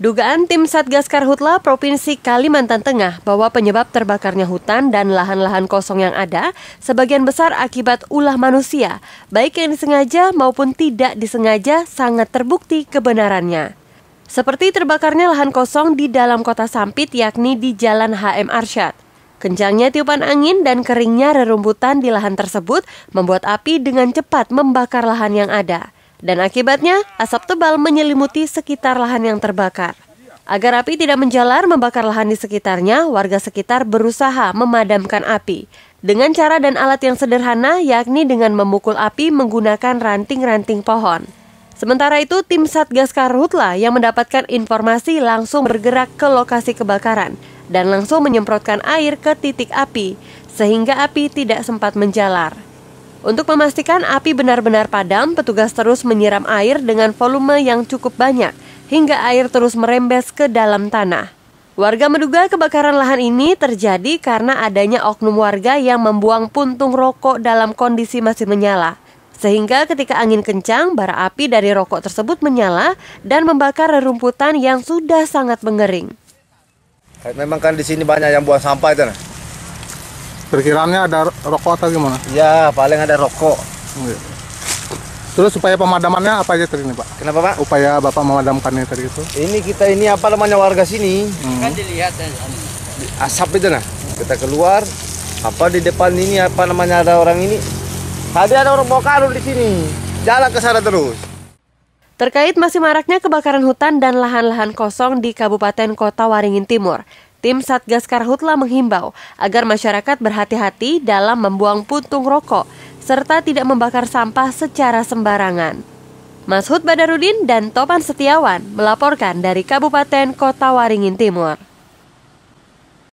Dugaan tim Satgas Karhutla Provinsi Kalimantan Tengah bahwa penyebab terbakarnya hutan dan lahan-lahan kosong yang ada sebagian besar akibat ulah manusia, baik yang disengaja maupun tidak disengaja sangat terbukti kebenarannya. Seperti terbakarnya lahan kosong di dalam kota Sampit yakni di Jalan HM Arsyad. Kencangnya tiupan angin dan keringnya rerumputan di lahan tersebut membuat api dengan cepat membakar lahan yang ada. Dan akibatnya, asap tebal menyelimuti sekitar lahan yang terbakar. Agar api tidak menjalar membakar lahan di sekitarnya, warga sekitar berusaha memadamkan api. Dengan cara dan alat yang sederhana, yakni dengan memukul api menggunakan ranting-ranting pohon. Sementara itu, tim Satgas Karhutla yang mendapatkan informasi langsung bergerak ke lokasi kebakaran dan langsung menyemprotkan air ke titik api, sehingga api tidak sempat menjalar. Untuk memastikan api benar-benar padam, petugas terus menyiram air dengan volume yang cukup banyak hingga air terus merembes ke dalam tanah. Warga menduga kebakaran lahan ini terjadi karena adanya oknum warga yang membuang puntung rokok dalam kondisi masih menyala. Sehingga ketika angin kencang, bara api dari rokok tersebut menyala dan membakar rerumputan yang sudah sangat mengering. Memang kan di sini banyak yang buang sampah itu. Nah. Perkiraannya ada rokok atau gimana? Ya, paling ada rokok. Terus supaya pemadamannya apa aja tadi ini, Pak? Kenapa, Pak? Upaya Bapak memadamkannya tadi itu? Ini kita ini apa namanya warga sini? Hmm. Kan dilihat ya, asap itu nah. Kita keluar apa di depan ini apa namanya ada orang ini? Tadi ada orang bawa karung di sini. Jalan ke sana terus. Terkait masih maraknya kebakaran hutan dan lahan-lahan kosong di Kabupaten Kota Waringin Timur, Tim Satgas Karhutla menghimbau agar masyarakat berhati-hati dalam membuang puntung rokok serta tidak membakar sampah secara sembarangan. Mas Hud Badarudin dan Topan Setiawan melaporkan dari Kabupaten Kota Waringin Timur.